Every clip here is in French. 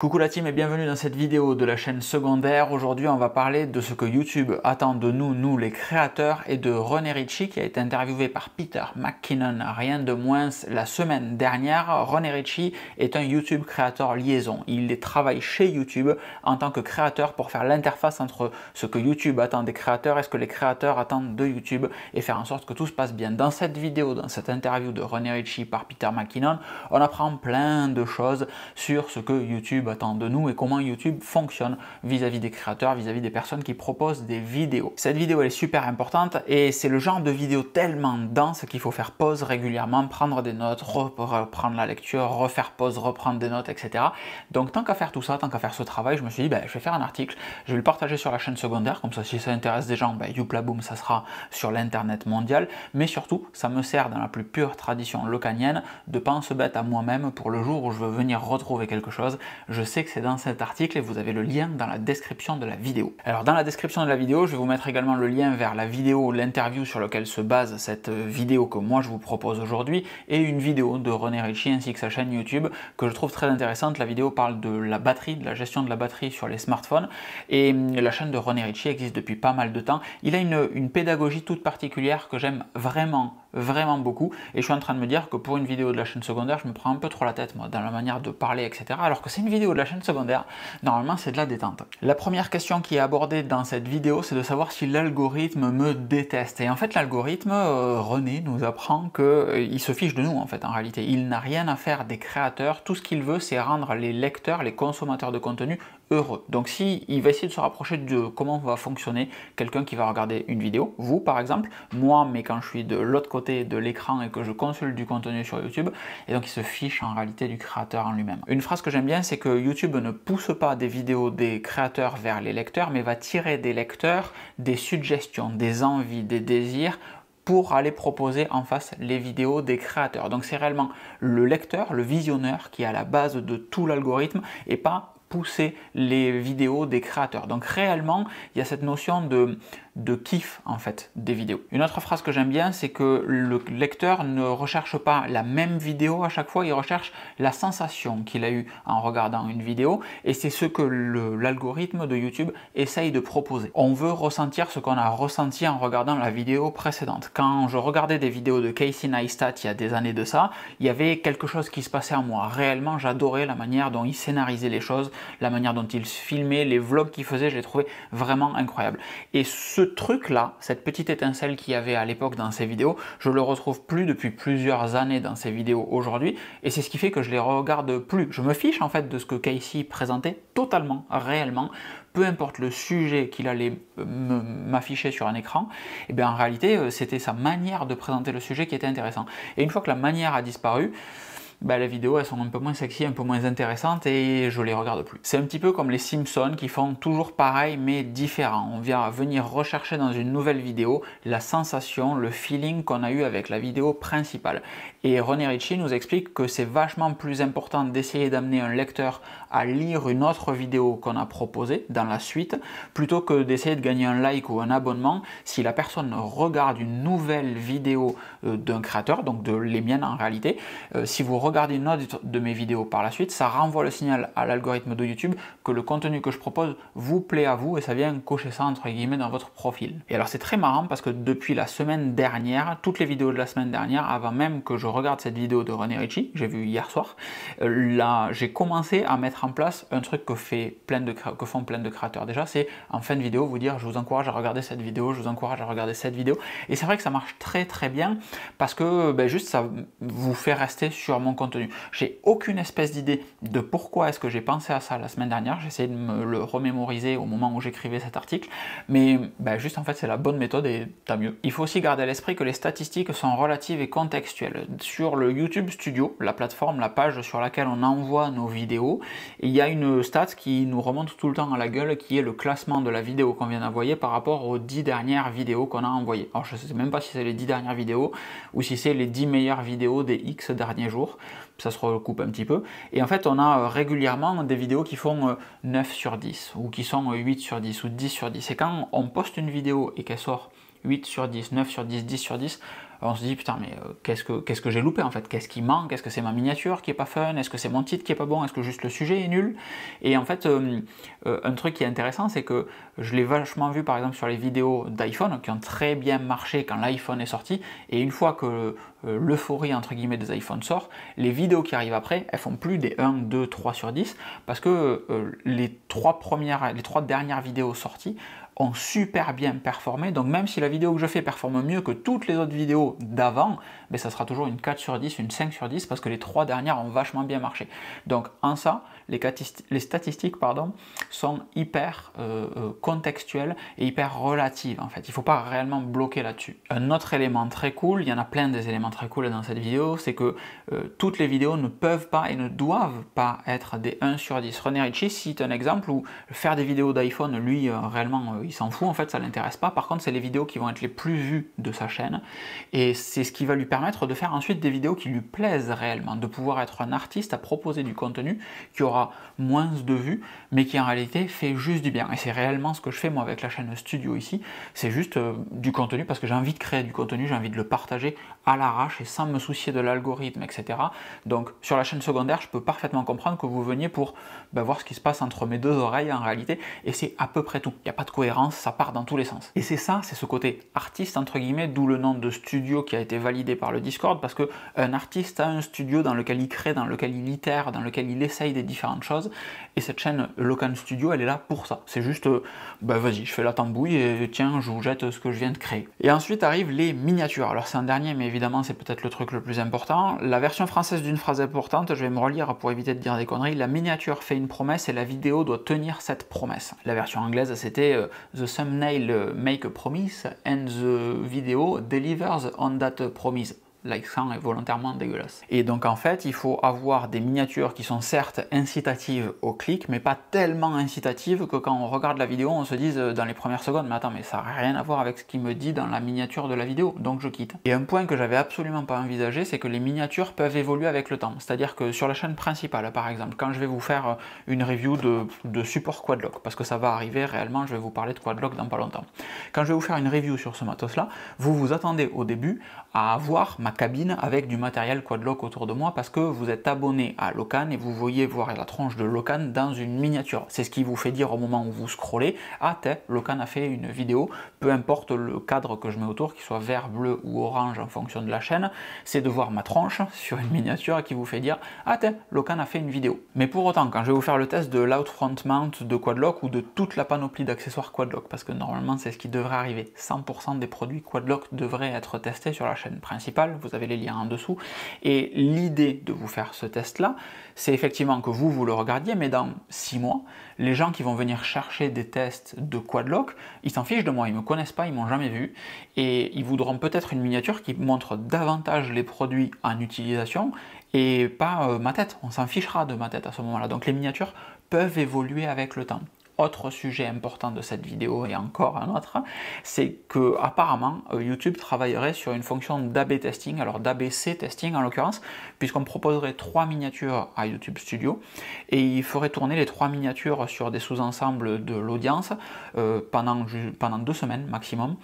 Coucou la team et bienvenue dans cette vidéo de la chaîne secondaire. Aujourd'hui on va parler de ce que YouTube attend de nous, nous les créateurs, et de René Ritchie qui a été interviewé par Peter McKinnon, rien de moins, la semaine dernière. René Ritchie est un YouTube créateur liaison. Il travaille chez YouTube en tant que créateur pour faire l'interface entre ce que YouTube attend des créateurs et ce que les créateurs attendent de YouTube et faire en sorte que tout se passe bien. Dans cette vidéo, dans cette interview de René Ritchie par Peter McKinnon, on apprend plein de choses sur ce que YouTube YouTube de nous et comment YouTube fonctionne vis-à-vis des créateurs, vis-à-vis des personnes qui proposent des vidéos. Cette vidéo elle est super importante et c'est le genre de vidéo tellement dense qu'il faut faire pause régulièrement, prendre des notes, reprendre la lecture, refaire pause, reprendre des notes, etc. Donc tant qu'à faire tout ça, tant qu'à faire ce travail, je me suis dit ben, je vais faire un article, je vais le partager sur la chaîne secondaire, comme ça si ça intéresse des gens, ben, Youplaboom ça sera sur l'internet mondial, mais surtout ça me sert dans la plus pure tradition locanienne de se bête à moi-même pour le jour où je veux venir retrouver quelque chose, je sais que c'est dans cet article et vous avez le lien dans la description de la vidéo. Alors dans la description de la vidéo, je vais vous mettre également le lien vers la vidéo, l'interview sur laquelle se base cette euh, vidéo que moi je vous propose aujourd'hui et une vidéo de René Ricci ainsi que sa chaîne YouTube que je trouve très intéressante. La vidéo parle de la batterie, de la gestion de la batterie sur les smartphones et hum, la chaîne de René Ritchie existe depuis pas mal de temps. Il a une, une pédagogie toute particulière que j'aime vraiment vraiment beaucoup. Et je suis en train de me dire que pour une vidéo de la chaîne secondaire, je me prends un peu trop la tête, moi, dans la manière de parler, etc. Alors que c'est une vidéo de la chaîne secondaire, normalement, c'est de la détente. La première question qui est abordée dans cette vidéo, c'est de savoir si l'algorithme me déteste. Et en fait, l'algorithme, euh, René nous apprend qu'il euh, se fiche de nous, en fait, en réalité. Il n'a rien à faire des créateurs. Tout ce qu'il veut, c'est rendre les lecteurs, les consommateurs de contenu donc si il va essayer de se rapprocher de comment va fonctionner quelqu'un qui va regarder une vidéo, vous par exemple, moi mais quand je suis de l'autre côté de l'écran et que je consulte du contenu sur YouTube, et donc il se fiche en réalité du créateur en lui-même. Une phrase que j'aime bien, c'est que YouTube ne pousse pas des vidéos des créateurs vers les lecteurs, mais va tirer des lecteurs des suggestions, des envies, des désirs pour aller proposer en face les vidéos des créateurs. Donc c'est réellement le lecteur, le visionneur qui est à la base de tout l'algorithme et pas pousser les vidéos des créateurs. Donc réellement, il y a cette notion de, de kiff en fait des vidéos. Une autre phrase que j'aime bien, c'est que le lecteur ne recherche pas la même vidéo à chaque fois, il recherche la sensation qu'il a eue en regardant une vidéo et c'est ce que l'algorithme de YouTube essaye de proposer. On veut ressentir ce qu'on a ressenti en regardant la vidéo précédente. Quand je regardais des vidéos de Casey Neistat il y a des années de ça, il y avait quelque chose qui se passait en moi. Réellement, j'adorais la manière dont il scénarisait les choses, la manière dont il filmait, les vlogs qu'il faisait, je les trouvais vraiment incroyables. Et ce truc-là, cette petite étincelle qu'il y avait à l'époque dans ces vidéos, je le retrouve plus depuis plusieurs années dans ces vidéos aujourd'hui, et c'est ce qui fait que je les regarde plus. Je me fiche en fait de ce que Casey présentait totalement, réellement, peu importe le sujet qu'il allait m'afficher sur un écran, et eh bien en réalité euh, c'était sa manière de présenter le sujet qui était intéressant. Et une fois que la manière a disparu, bah, les vidéos elles sont un peu moins sexy, un peu moins intéressantes et je les regarde plus. C'est un petit peu comme les Simpsons qui font toujours pareil mais différent. On vient venir rechercher dans une nouvelle vidéo la sensation, le feeling qu'on a eu avec la vidéo principale. Et René Ritchie nous explique que c'est vachement plus important d'essayer d'amener un lecteur à lire une autre vidéo qu'on a proposée dans la suite plutôt que d'essayer de gagner un like ou un abonnement si la personne regarde une nouvelle vidéo euh, d'un créateur, donc de les miennes en réalité. Euh, si vous regarder une autre de mes vidéos par la suite, ça renvoie le signal à l'algorithme de YouTube que le contenu que je propose vous plaît à vous et ça vient cocher ça entre guillemets dans votre profil. Et alors c'est très marrant parce que depuis la semaine dernière, toutes les vidéos de la semaine dernière, avant même que je regarde cette vidéo de René Ricci, j'ai vu hier soir, euh, là j'ai commencé à mettre en place un truc que, fait plein de, que font plein de créateurs déjà, c'est en fin de vidéo vous dire je vous encourage à regarder cette vidéo, je vous encourage à regarder cette vidéo. Et c'est vrai que ça marche très très bien parce que ben, juste ça vous fait rester sur mon contenu. J'ai aucune espèce d'idée de pourquoi est-ce que j'ai pensé à ça la semaine dernière. J'ai essayé de me le remémoriser au moment où j'écrivais cet article, mais bah, juste en fait c'est la bonne méthode et tant mieux. Il faut aussi garder à l'esprit que les statistiques sont relatives et contextuelles. Sur le YouTube Studio, la plateforme, la page sur laquelle on envoie nos vidéos, il y a une stat qui nous remonte tout le temps à la gueule qui est le classement de la vidéo qu'on vient d'envoyer par rapport aux 10 dernières vidéos qu'on a envoyées. Alors je sais même pas si c'est les 10 dernières vidéos ou si c'est les 10 meilleures vidéos des X derniers jours ça se recoupe un petit peu. Et en fait, on a euh, régulièrement des vidéos qui font 9 euh, sur 10, ou qui sont 8 euh, sur 10, ou 10 sur 10. Et quand on poste une vidéo et qu'elle sort 8 sur 10, 9 sur 10, 10 sur 10, on se dit putain mais euh, qu'est-ce que qu'est-ce que j'ai loupé en fait Qu'est-ce qui manque Est-ce que c'est ma miniature qui est pas fun Est-ce que c'est mon titre qui est pas bon Est-ce que juste le sujet est nul Et en fait, euh, euh, un truc qui est intéressant, c'est que je l'ai vachement vu par exemple sur les vidéos d'iPhone qui ont très bien marché quand l'iPhone est sorti. Et une fois que l'euphorie entre guillemets des iPhones sort, les vidéos qui arrivent après, elles font plus des 1, 2, 3 sur 10 parce que les trois premières, les trois dernières vidéos sorties ont super bien performé. Donc même si la vidéo que je fais performe mieux que toutes les autres vidéos d'avant, mais ben, ça sera toujours une 4 sur 10, une 5 sur 10 parce que les trois dernières ont vachement bien marché. Donc en ça, les, les statistiques pardon, sont hyper euh, euh, contextuelles et hyper relatives en fait. Il faut pas réellement bloquer là-dessus. Un autre élément très cool, il y en a plein des éléments très cool dans cette vidéo, c'est que euh, toutes les vidéos ne peuvent pas et ne doivent pas être des 1 sur 10. René ricci cite un exemple où faire des vidéos d'iPhone, lui, réellement réellement, il s'en fout en fait, ça l'intéresse pas. Par contre, c'est les vidéos qui vont être les plus vues de sa chaîne et c'est ce qui va lui permettre de faire ensuite des vidéos qui lui plaisent réellement, de pouvoir être un artiste à proposer du contenu qui aura moins de vues mais qui en réalité fait juste du bien. Et c'est réellement ce que je fais moi avec la chaîne Studio ici, c'est juste euh, du contenu parce que j'ai envie de créer du contenu, j'ai envie de le partager à l'arrache et sans me soucier de l'algorithme, etc. Donc sur la chaîne secondaire, je peux parfaitement comprendre que vous veniez pour bah, voir ce qui se passe entre mes deux oreilles en réalité et c'est à peu près tout. Il n'y a pas de cohérence ça part dans tous les sens. Et c'est ça, c'est ce côté artiste entre guillemets, d'où le nom de studio qui a été validé par le Discord, parce que un artiste a un studio dans lequel il crée, dans lequel il itère, dans lequel il essaye des différentes choses, et cette chaîne Locan Studio, elle est là pour ça. C'est juste, euh, bah vas-y, je fais la tambouille et tiens, je vous jette ce que je viens de créer. Et ensuite arrivent les miniatures. Alors c'est un dernier, mais évidemment c'est peut-être le truc le plus important. La version française d'une phrase importante, je vais me relire pour éviter de dire des conneries, la miniature fait une promesse et la vidéo doit tenir cette promesse. La version anglaise, c'était euh, the thumbnail make a promise and the video delivers on that promise l'accent est volontairement dégueulasse. Et donc en fait, il faut avoir des miniatures qui sont certes incitatives au clic, mais pas tellement incitatives que quand on regarde la vidéo, on se dise euh, dans les premières secondes, mais attends, mais ça n'a rien à voir avec ce qu'il me dit dans la miniature de la vidéo, donc je quitte. Et un point que j'avais absolument pas envisagé, c'est que les miniatures peuvent évoluer avec le temps. C'est-à-dire que sur la chaîne principale, par exemple, quand je vais vous faire euh, une review de, de support Quadlock, parce que ça va arriver réellement, je vais vous parler de Quadlock dans pas longtemps. Quand je vais vous faire une review sur ce matos-là, vous vous attendez au début à avoir ma cabine avec du matériel quadlock autour de moi parce que vous êtes abonné à Locan et vous voyez voir la tranche de Locan dans une miniature. C'est ce qui vous fait dire au moment où vous scrollez Ah, t'es, Locan a fait une vidéo, peu importe le cadre que je mets autour, qu'il soit vert, bleu ou orange en fonction de la chaîne, c'est de voir ma tranche sur une miniature qui vous fait dire Ah, t'es, Locan a fait une vidéo. Mais pour autant, quand je vais vous faire le test de lout mount de Quadlock ou de toute la panoplie d'accessoires Quadlock, parce que normalement c'est ce qui devrait arriver, 100% des produits Quadlock devraient être testés sur la chaîne principale vous avez les liens en dessous. Et l'idée de vous faire ce test-là, c'est effectivement que vous, vous le regardiez, mais dans six mois, les gens qui vont venir chercher des tests de Quadlock, ils s'en fichent de moi, ils ne me connaissent pas, ils m'ont jamais vu, et ils voudront peut-être une miniature qui montre davantage les produits en utilisation et pas euh, ma tête. On s'en fichera de ma tête à ce moment-là. Donc les miniatures peuvent évoluer avec le temps autre sujet important de cette vidéo et encore un autre, c'est que apparemment euh, YouTube travaillerait sur une fonction d'AB testing, alors d'ABC testing en l'occurrence, puisqu'on proposerait trois miniatures à YouTube Studio et il ferait tourner les trois miniatures sur des sous-ensembles de l'audience euh, pendant, pendant deux semaines maximum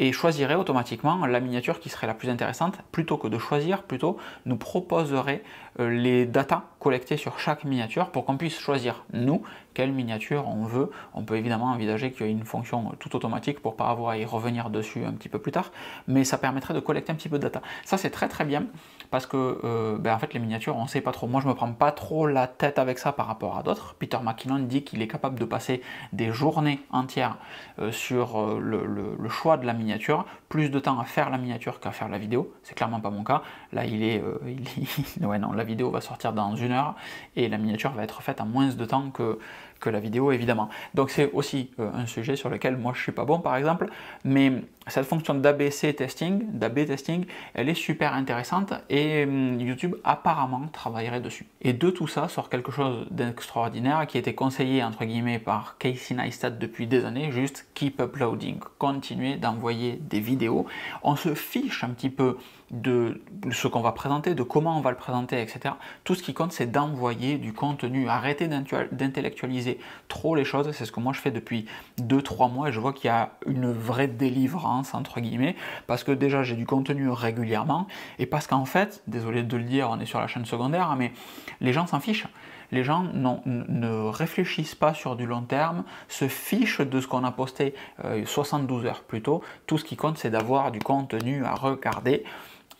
et choisirait automatiquement la miniature qui serait la plus intéressante plutôt que de choisir, plutôt nous proposerait euh, les datas collectées sur chaque miniature pour qu'on puisse choisir, nous, quelle miniature on veut. On peut évidemment envisager qu'il y ait une fonction tout automatique pour pas avoir à y revenir dessus un petit peu plus tard, mais ça permettrait de collecter un petit peu de data. Ça, c'est très très bien parce que, euh, ben, en fait, les miniatures, on sait pas trop. Moi, je me prends pas trop la tête avec ça par rapport à d'autres. Peter McKinnon dit qu'il est capable de passer des journées entières euh, sur le, choix de la miniature, plus de temps à faire la miniature qu'à faire la vidéo. C'est clairement pas mon cas. Là, il est. Il... ouais, non, vidéo va sortir dans une heure et la miniature va être faite en moins de temps que que la vidéo, évidemment. Donc c'est aussi euh, un sujet sur lequel moi je suis pas bon, par exemple, mais cette fonction d'ABC testing, d'AB testing, elle est super intéressante et hum, YouTube apparemment travaillerait dessus. Et de tout ça sort quelque chose d'extraordinaire qui était conseillé entre guillemets par Casey Neistat depuis des années, juste keep uploading, continuer d'envoyer des vidéos. On se fiche un petit peu de ce qu'on va présenter, de comment on va le présenter, etc. Tout ce qui compte, c'est d'envoyer du contenu. arrêter d'intellectualiser trop les choses. C'est ce que moi je fais depuis 2-3 mois et je vois qu'il y a une vraie délivrance, entre guillemets, parce que déjà j'ai du contenu régulièrement et parce qu'en fait, désolé de le dire, on est sur la chaîne secondaire, hein, mais les gens s'en fichent les gens ne réfléchissent pas sur du long terme, se fichent de ce qu'on a posté 72 euh, heures plus tôt. Tout ce qui compte, c'est d'avoir du contenu à regarder.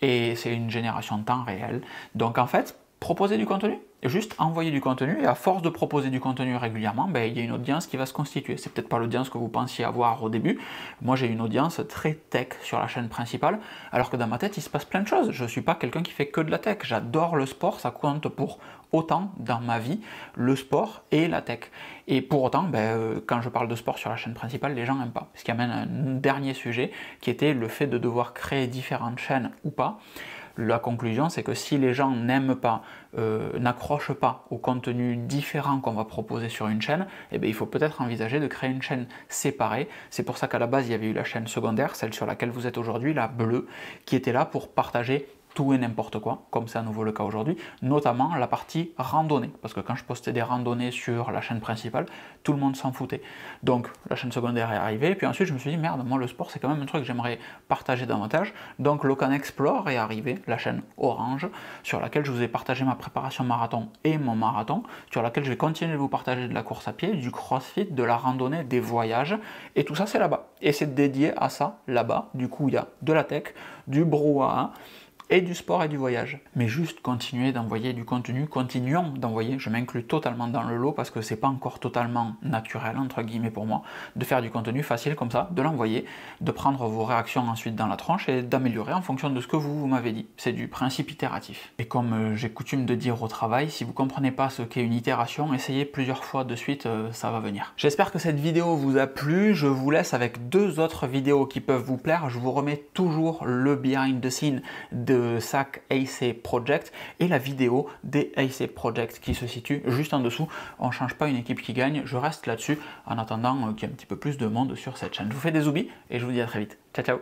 Et c'est une génération de temps réel. Donc en fait, proposer du contenu, juste envoyer du contenu et à force de proposer du contenu régulièrement, ben, il y a une audience qui va se constituer. C'est peut-être pas l'audience que vous pensiez avoir au début. Moi, j'ai une audience très tech sur la chaîne principale, alors que dans ma tête, il se passe plein de choses. Je ne suis pas quelqu'un qui fait que de la tech. J'adore le sport, ça compte pour autant dans ma vie le sport et la tech. Et pour autant, ben, euh, quand je parle de sport sur la chaîne principale, les gens n'aiment pas. Ce qui amène un dernier sujet qui était le fait de devoir créer différentes chaînes ou pas la conclusion, c'est que si les gens n'aiment pas, euh, n'accrochent pas au contenu différent qu'on va proposer sur une chaîne, eh ben, il faut peut-être envisager de créer une chaîne séparée. C'est pour ça qu'à la base, il y avait eu la chaîne secondaire, celle sur laquelle vous êtes aujourd'hui, la bleue, qui était là pour partager tout et n'importe quoi, comme c'est à nouveau le cas aujourd'hui, notamment la partie randonnée. Parce que quand je postais des randonnées sur la chaîne principale, tout le monde s'en foutait. Donc la chaîne secondaire est arrivée, puis ensuite je me suis dit, merde, moi le sport c'est quand même un truc que j'aimerais partager davantage. Donc Locan Explore est arrivé, la chaîne Orange, sur laquelle je vous ai partagé ma préparation marathon et mon marathon, sur laquelle je vais continuer de vous partager de la course à pied, du crossfit, de la randonnée, des voyages, et tout ça c'est là-bas. Et c'est dédié à ça là-bas. Du coup, il y a de la tech, du brouhaha et du sport et du voyage. Mais juste continuer d'envoyer du contenu, continuons d'envoyer, je m'inclus totalement dans le lot parce que c'est pas encore totalement naturel, entre guillemets pour moi, de faire du contenu facile comme ça, de l'envoyer, de prendre vos réactions ensuite dans la tranche et d'améliorer en fonction de ce que vous, vous m'avez dit. C'est du principe itératif. Et comme euh, j'ai coutume de dire au travail, si vous comprenez pas ce qu'est une itération, essayez plusieurs fois de suite, euh, ça va venir. J'espère que cette vidéo vous a plu, je vous laisse avec deux autres vidéos qui peuvent vous plaire, je vous remets toujours le behind the scene de SAC AC Project et la vidéo des AC Project qui se situe juste en dessous. On change pas une équipe qui gagne, je reste là-dessus en attendant euh, qu'il y ait un petit peu plus de monde sur cette chaîne. Je vous fais des oublis et je vous dis à très vite. Ciao ciao